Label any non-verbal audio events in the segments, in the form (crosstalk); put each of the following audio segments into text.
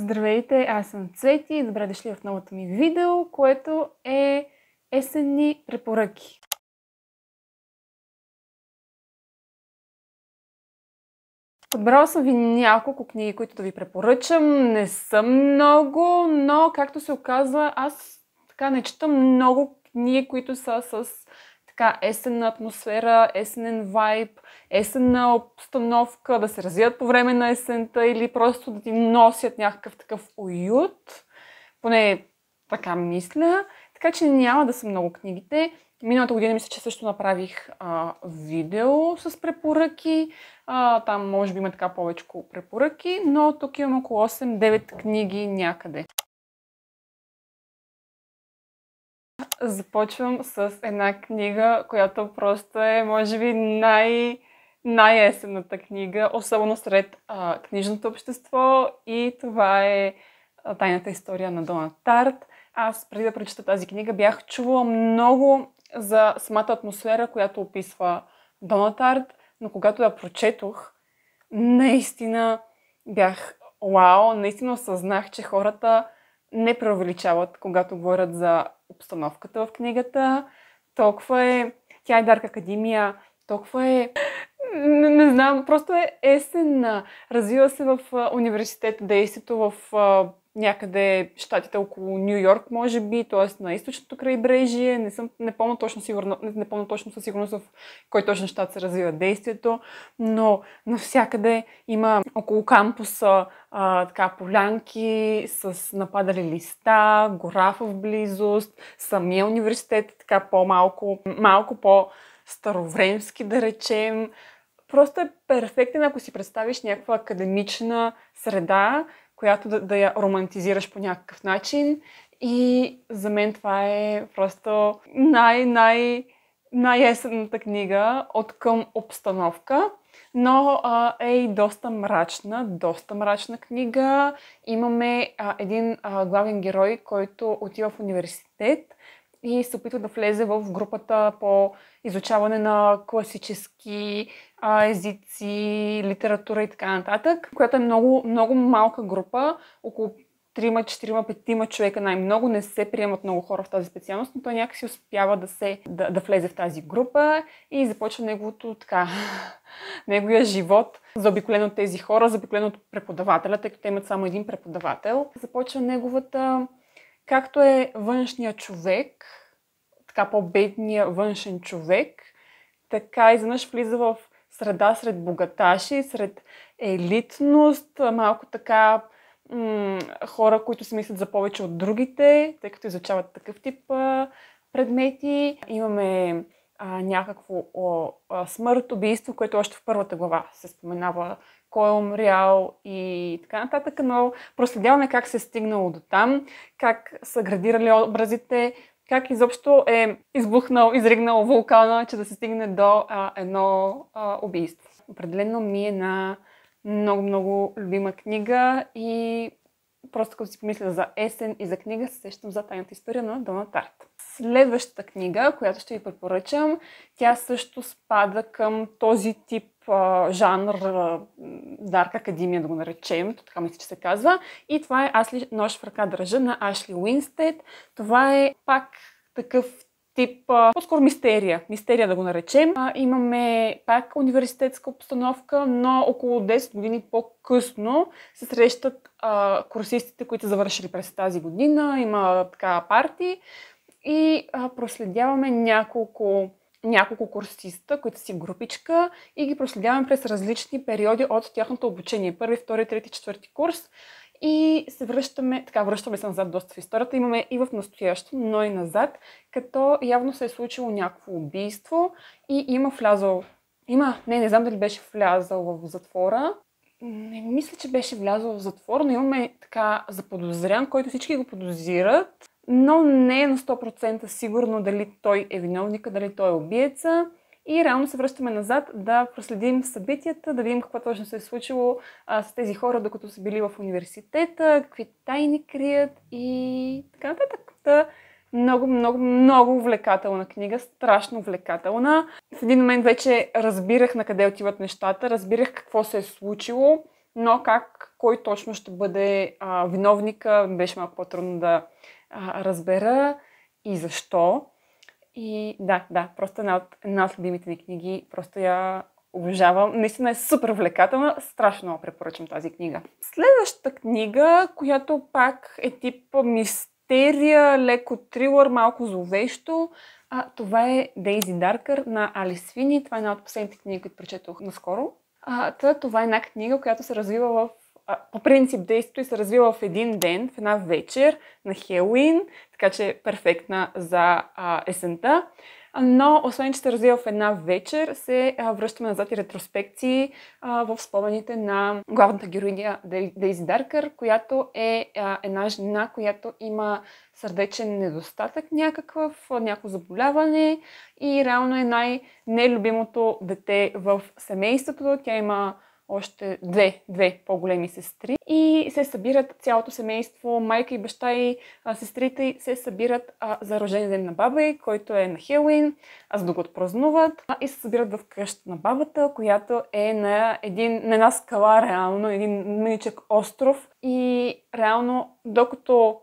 Здравейте, аз съм Цвети и добре дошли в новото ми видео, което е есенни препоръки. Подбрала съм ви няколко книги, които да ви препоръчам. Не съм много, но както се оказва, аз така не чета много книги, които са с така есенна атмосфера, есенен вайб, есенна обстановка, да се развият по време на есента или просто да ти носят някакъв такъв уют. Поне така мисля. Така че няма да са много книгите. Миналата година мисля, че също направих а, видео с препоръки. А, там може би има така повече препоръки, но тук имам около 8-9 книги някъде. Започвам с една книга, която просто е, може би, най- най-есенната книга, особено сред а, книжното общество и това е Тайната история на Дона Тарт. Аз преди да прочета тази книга бях чувала много за самата атмосфера, която описва Дона Тарт, но когато я прочетох, наистина бях вау, наистина осъзнах, че хората не преувеличават, когато говорят за обстановката в книгата. Толкова е... Тя е Дарк Академия. Толкова е не, не знам, просто е есенна. Развива се в университета действието в някъде щатите около Нью Йорк, може би, т.е. на източното крайбрежие. Не съм непълно, точно, сигурно, непълно точно със сигурност в кой точно щат се развива действието, но навсякъде има около кампуса а, така, полянки с нападали листа, гора в близост, самия университет, така по-малко, малко по-старовремски, да речем просто е перфектен, ако си представиш някаква академична среда, която да, да я романтизираш по някакъв начин. И за мен това е просто най-най- най-есенната книга от към обстановка, но а, е и доста мрачна, доста мрачна книга. Имаме а, един а, главен герой, който отива в университет, и се опитва да влезе в групата по изучаване на класически а, езици, литература и така нататък, която е много, много малка група, около 3, 4, 5 човека най-много, не се приемат много хора в тази специалност, но той някакси успява да, се, да, да влезе в тази група и започва неговото така, (laughs) неговия живот, заобиколен от тези хора, заобиколен от преподавателя, тъй като те имат само един преподавател. Започва неговата както е външния човек, така по-бедния външен човек, така изведнъж влиза в среда сред богаташи, сред елитност, малко така м- хора, които си мислят за повече от другите, тъй като изучават такъв тип а, предмети. Имаме а, някакво о, о, смърт, убийство, което още в първата глава се споменава кой е умрял и така нататък, но проследяваме как се е стигнало до там, как са градирали образите, как изобщо е избухнал, изригнал вулкана, че да се стигне до а, едно а, убийство. Определено ми е на много-много любима книга и просто като си помисля за есен и за книга, се сещам за тайната история на Дона Тарта следващата книга, която ще ви препоръчам, тя също спада към този тип а, жанр, а, Дарк Академия да го наречем, то така мисля, че се казва. И това е Аз ли нож в ръка държа на Ашли Уинстед. Това е пак такъв тип, а, по-скоро мистерия, мистерия да го наречем. А, имаме пак университетска обстановка, но около 10 години по-късно се срещат а, курсистите, които са завършили през тази година. Има така парти, и а, проследяваме няколко, няколко курсиста, които си групичка и ги проследяваме през различни периоди от тяхното обучение. Първи, втори, трети, четвърти курс. И се връщаме, така връщаме се назад доста в историята, имаме и в настоящето, но и назад, като явно се е случило някакво убийство и има влязъл, има, не, не знам дали беше влязъл в затвора, не мисля, че беше влязъл в затвор, но имаме така заподозрян, който всички го подозират но не е на 100% сигурно дали той е виновника, дали той е убиеца. И реално се връщаме назад да проследим събитията, да видим какво точно се е случило а, с тези хора, докато са били в университета, какви тайни крият и така нататък. Та, много, много, много увлекателна книга, страшно увлекателна. В един момент вече разбирах на къде отиват нещата, разбирах какво се е случило, но как, кой точно ще бъде а, виновника, беше малко по-трудно да, а, разбера и защо. И да, да, просто една от, една от любимите ми книги. Просто я обожавам. Наистина е супер увлекателна. Страшно много препоръчвам тази книга. Следващата книга, която пак е тип мистерия, леко трилър, малко зловещо, а, това е Дейзи Даркър на Алис Фини. Това е една от последните книги, които прочетох наскоро. А, това е една книга, която се развива в по принцип действието се развива в един ден, в една вечер на Хелуин, така че е перфектна за а, есента. Но, освен, че се развива в една вечер, се а, връщаме назад и ретроспекции а, в спомените на главната героиня Дейзи Даркър, която е а, една жена, която има сърдечен недостатък някакъв, някакво заболяване и реално е най-нелюбимото дете в семейството. Тя има още две, две по-големи сестри. И се събират цялото семейство, майка и баща и а, сестрите се събират а, за рожден ден на баба и, който е на Хелуин, за да го отпразнуват. А, и се събират в къщата на бабата, която е на, един, на една скала, реално, един мъничък остров. И реално, докато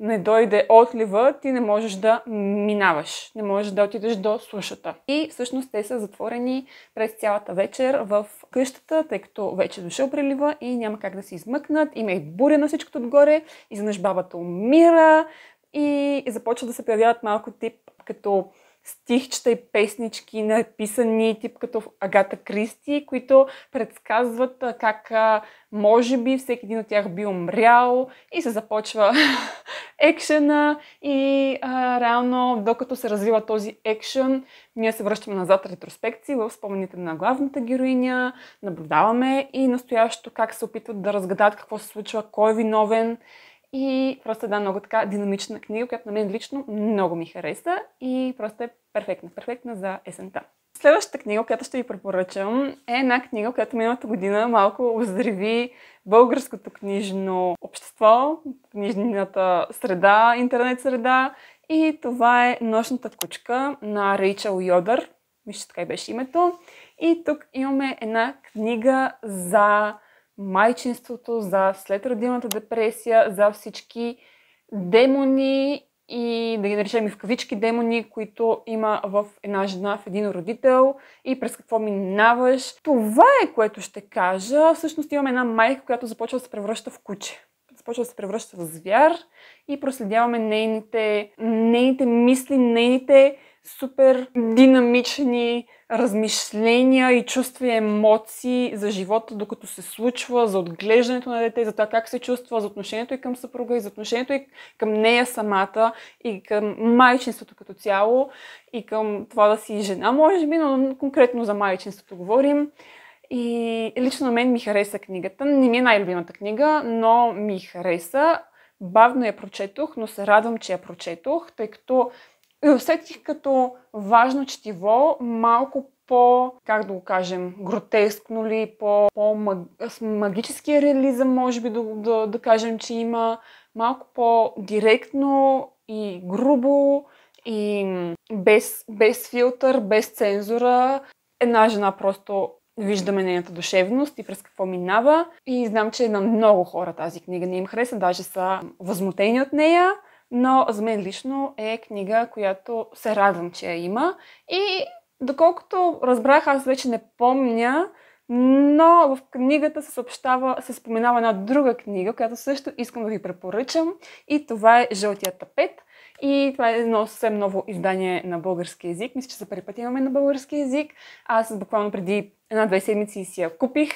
не дойде отлива, ти не можеш да минаваш, не можеш да отидеш до сушата. И всъщност те са затворени през цялата вечер в къщата, тъй като вече е дошъл прилива и няма как да се измъкнат. Има и буря на всичкото отгоре, изведнъж бабата умира и започва да се появяват малко тип като стихчета и песнички, написани тип като Агата Кристи, които предсказват как може би всеки един от тях би умрял и се започва (laughs) екшена и а, реално докато се развива този екшен, ние се връщаме назад ретроспекции в спомените на главната героиня, наблюдаваме и настоящо как се опитват да разгадат какво се случва, кой е виновен и просто една много така динамична книга, която на мен лично много ми хареса и просто е перфектна. Перфектна за есента. Следващата книга, която ще ви препоръчам, е една книга, която миналата година малко оздрави българското книжно общество, книжната среда, интернет среда. И това е Нощната кучка на Рейчел Йодър. Мисля, така и беше името. И тук имаме една книга за майчинството, за следродилната депресия, за всички демони и да ги наречем и в кавички демони, които има в една жена, в един родител и през какво минаваш. Това е което ще кажа. Всъщност имаме една майка, която започва да се превръща в куче. Започва да се превръща в звяр и проследяваме нейните, нейните мисли, нейните супер динамични размишления и чувства и емоции за живота, докато се случва, за отглеждането на дете, за това как се чувства, за отношението и към съпруга, и за отношението и към нея самата, и към майчинството като цяло, и към това да си жена, може би, но конкретно за майчинството говорим. И лично на мен ми хареса книгата. Не ми е най-любимата книга, но ми хареса. Бавно я прочетох, но се радвам, че я прочетох, тъй като и усетих като важно четиво, малко по, как да го кажем, гротескно ли, по, по маг, магическия реализъм, може би да, да, да кажем, че има малко по-директно и грубо и без, без филтър, без цензура. Една жена просто виждаме нейната душевност и през какво минава. И знам, че на много хора тази книга не им хареса, даже са възмутени от нея но за мен лично е книга, която се радвам, че я има. И доколкото разбрах, аз вече не помня, но в книгата се, съобщава, се споменава една друга книга, която също искам да ви препоръчам. И това е Жълтия тапет. И това е едно съвсем ново издание на български язик. Мисля, че за първи път имаме на български язик. Аз буквално преди една-две седмици си я купих.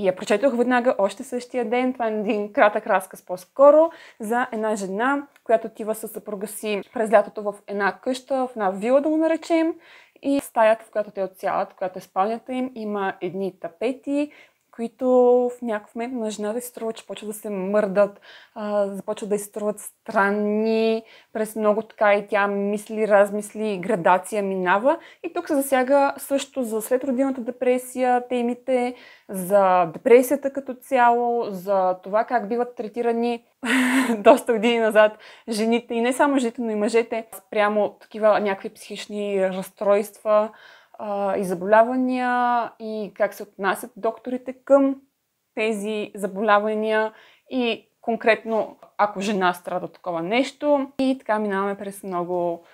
И я прочетох веднага още същия ден. Това е един кратък разказ по-скоро за една жена, която отива със съпруга си през лятото в една къща, в една вила да го наречем. И стаята, в която те отсяват, която е спалнята им, има едни тапети, които в някакъв момент на жената си струва, че почват да се мърдат, а, започват да изструват странни, през много така и тя мисли, размисли, градация минава. И тук се засяга също за следродилната депресия темите, за депресията като цяло, за това как биват третирани (laughs) доста години назад жените и не само жените, но и мъжете спрямо такива някакви психични разстройства, и заболявания и как се отнасят докторите към тези заболявания и конкретно ако жена страда от такова нещо. И така минаваме през много,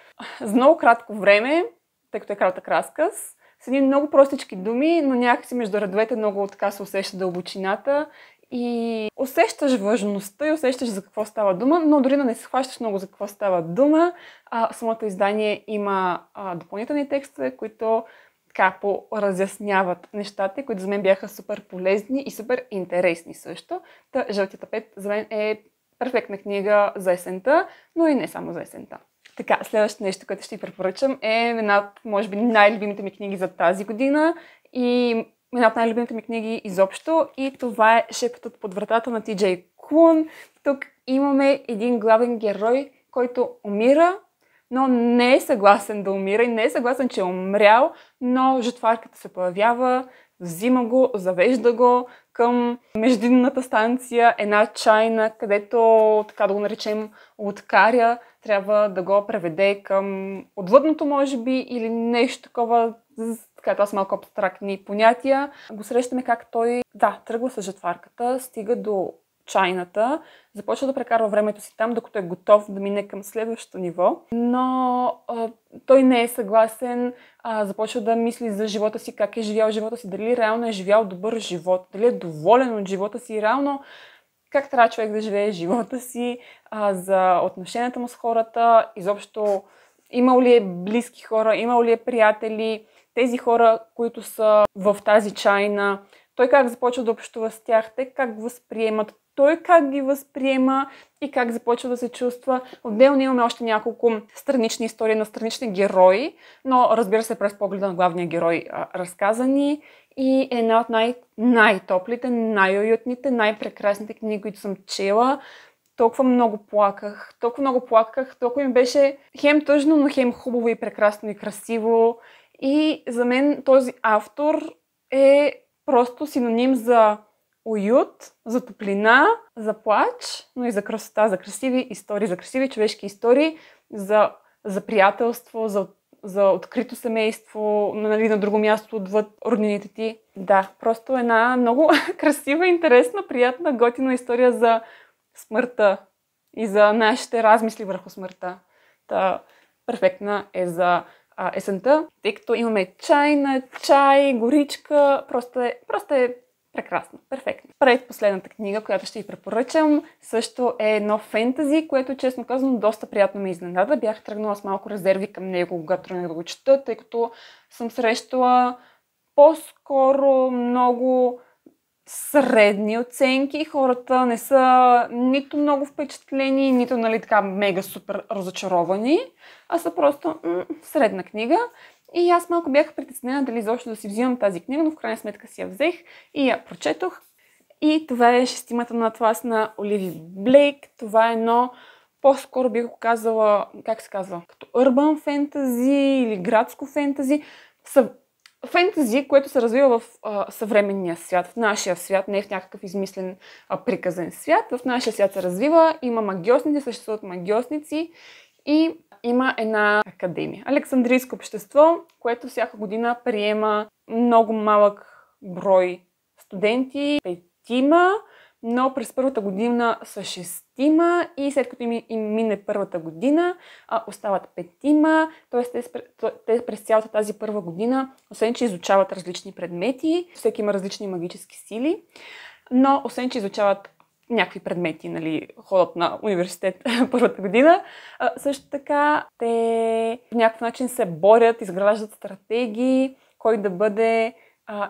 за много кратко време, тъй като е кратък разказ, с едни много простички думи, но някакси между редовете много така се усеща дълбочината и усещаш важността и усещаш за какво става дума, но дори да не се хващаш много за какво става дума, а, самото издание има а, допълнителни текстове, които така по-разясняват нещата, които за мен бяха супер полезни и супер интересни също. Та Жълтия тапет за мен е перфектна книга за есента, но и не само за есента. Така, следващото нещо, което ще ви препоръчам е една от, може би, най-любимите ми книги за тази година и една от най-любимите ми книги изобщо и това е Шепотът под вратата на Ти Кун. Тук имаме един главен герой, който умира, но не е съгласен да умира и не е съгласен, че е умрял, но жътварката се появява, взима го, завежда го към междинната станция, една чайна, където, така да го наречем, откаря, трябва да го преведе към отвъдното, може би, или нещо такова така това са малко абстрактни понятия, го срещаме как той, да, тръгва с жетварката, стига до чайната, започва да прекарва времето си там, докато е готов да мине към следващото ниво, но а, той не е съгласен, а, започва да мисли за живота си, как е живял живота си, дали реално е живял добър живот, дали е доволен от живота си, реално как трябва човек да живее живота си, а, за отношенията му с хората, изобщо имал ли е близки хора, имал ли е приятели, тези хора, които са в тази чайна, той как започва да общува с тях, те как възприемат, той как ги възприема и как започва да се чувства. Отделно имаме още няколко странични истории на странични герои, но разбира се през погледа на главния герой а, разказани и една от най- най-топлите, най-уютните, най-прекрасните книги, които съм чела. Толкова много плаках, толкова много плаках, толкова ми беше хем тъжно, но хем хубаво и прекрасно и красиво. И за мен този автор е просто синоним за уют, за топлина, за плач, но и за красота, за красиви истории, за красиви човешки истории, за, за приятелство, за, за открито семейство, нали, на друго място отвъд роднините ти. Да, просто една много (laughs) красива, интересна, приятна, готина история за смъртта и за нашите размисли върху смъртта. Та, перфектна е за а, есента, тъй като имаме чайна, чай, горичка, просто е, просто е прекрасно, перфектно. Предпоследната книга, която ще ви препоръчам, също е едно фентази, което честно казано доста приятно ме изненада. Бях тръгнала с малко резерви към него, когато не да го чета, тъй като съм срещала по-скоро много средни оценки. Хората не са нито много впечатлени, нито нали, така мега супер разочаровани, а са просто м- средна книга. И аз малко бях притеснена дали изобщо да си взимам тази книга, но в крайна сметка си я взех и я прочетох. И това е шестимата на атлас на Оливи Блейк. Това е едно по-скоро бих казала, как се казва, като urban фентази или градско фентази. Са фентези, което се развива в а, съвременния свят, в нашия свят, не в някакъв измислен а, приказен свят. В нашия свят се развива, има магиосници, съществуват магиосници и има една академия. Александрийско общество, което всяка година приема много малък брой студенти, петима, но през първата година са шестима и след като им, им мине първата година, а, остават петима, т.е. Те, те през цялата тази първа година, освен че изучават различни предмети, всеки има различни магически сили, но освен че изучават някакви предмети, нали, ходят на университет (laughs) първата година. А, също така те по някакъв начин се борят, изграждат стратегии, кой да бъде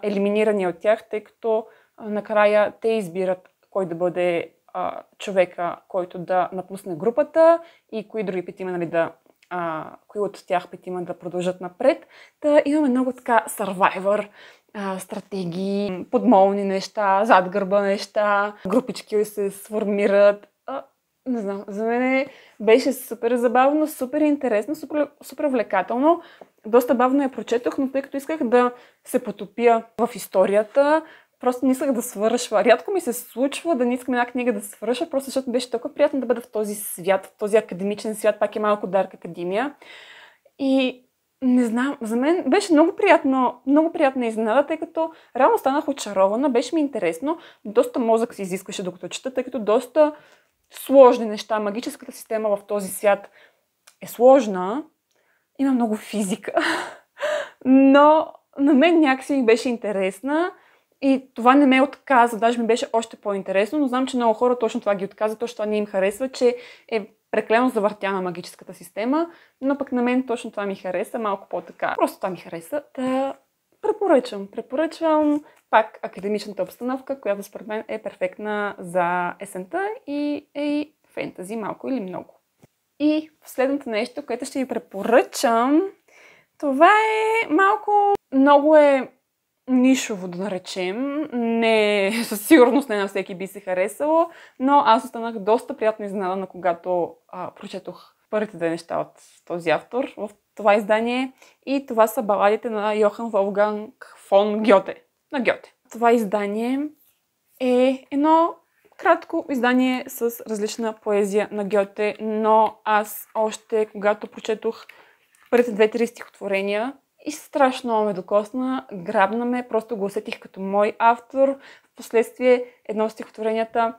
елиминирани от тях, тъй като а, накрая те избират кой да бъде а, човека, който да напусне групата и кои други петима нали, да а, кои от тях петима да продължат напред. Та имаме много така survivor а, стратегии, подмолни неща, зад гърба неща, групички се сформират. А, не знам, за мен е, беше супер забавно, супер интересно, супер, супер увлекателно. Доста бавно я прочетох, но тъй като исках да се потопя в историята, просто не исках да свършва. Рядко ми се случва да не искам една книга да свърша, просто защото беше толкова приятно да бъда в този свят, в този академичен свят, пак е малко Дарк Академия. И не знам, за мен беше много приятно, много приятна изненада, тъй като реално станах очарована, беше ми интересно, доста мозък се изискваше докато чета, тъй като доста сложни неща, магическата система в този свят е сложна, има много физика, (laughs) но на мен някакси ми беше интересна. И това не ме отказа, даже ми беше още по-интересно, но знам, че много хора точно това ги отказа, точно това не им харесва, че е преклено завъртяна магическата система, но пък на мен точно това ми хареса, малко по-така. Просто това ми хареса. Да, препоръчвам. Препоръчвам пак академичната обстановка, която според мен е перфектна за есента и е и фентази малко или много. И последното нещо, което ще ви препоръчам, това е малко много е нишово, да наречем. Не, със сигурност не на всеки би се харесало, но аз останах доста приятно изненадана, когато а, прочетох първите две неща от този автор в това издание. И това са баладите на Йохан Волганг фон Гьоте. На Гьоте. Това издание е едно кратко издание с различна поезия на Гьоте, но аз още когато прочетох първите две-три стихотворения, и страшно ме докосна, грабна ме, просто го усетих като мой автор. Впоследствие едно от стихотворенията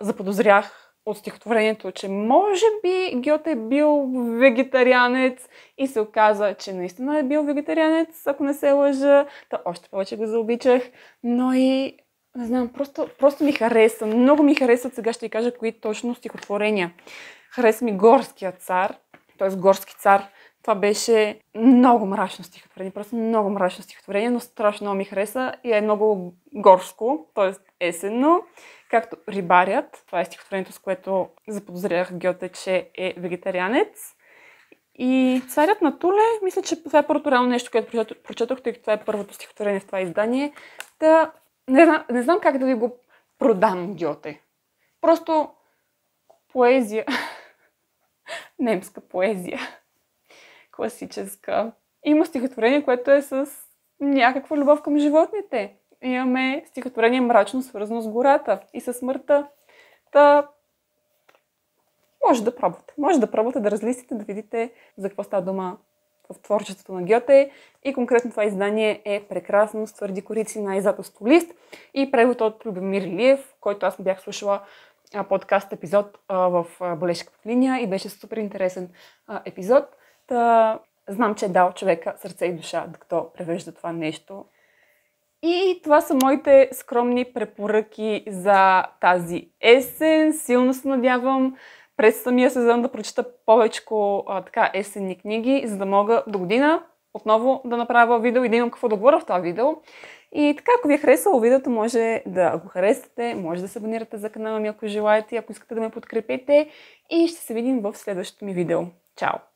заподозрях от стихотворението, че може би Гьот е бил вегетарианец и се оказа, че наистина е бил вегетарианец, ако не се лъжа. Та още повече го заобичах, но и не знам, просто, просто ми хареса. Много ми харесват, сега ще ви кажа кои точно стихотворения. Хареса ми Горския цар, т.е. Горски цар – това беше много мрачно стихотворение, просто много мрачно стихотворение, но страшно много ми хареса и е много горско, т.е. есенно, както Рибарят. Това е стихотворението, с което заподозрях Гьоте, че е вегетарианец. И Царят на Туле, мисля, че това е първото реално нещо, което прочетох, тъй като това е първото стихотворение в това издание. Та, не, знам, не знам как да ви го продам, Гьоте. Просто поезия. (laughs) Немска поезия класическа. Има стихотворение, което е с някаква любов към животните. Имаме стихотворение мрачно свързано с гората и с смъртта. Та, може да пробвате. Може да пробвате да разлистите, да видите за какво става дума в творчеството на Гьоте. И конкретно това издание е прекрасно с твърди корици на издателство лист и превод от Любомир Илиев, който аз бях слушала подкаст епизод в Болешка линия и беше супер интересен епизод а, знам, че е дал човека сърце и душа, докато превежда това нещо. И това са моите скромни препоръки за тази есен. Силно се надявам през самия сезон да прочита повече така есенни книги, за да мога до година отново да направя видео и да имам какво да говоря в това видео. И така, ако ви е харесало видеото, може да го харесате, може да се абонирате за канала ми, ако желаете, ако искате да ме подкрепите. И ще се видим в следващото ми видео. Чао!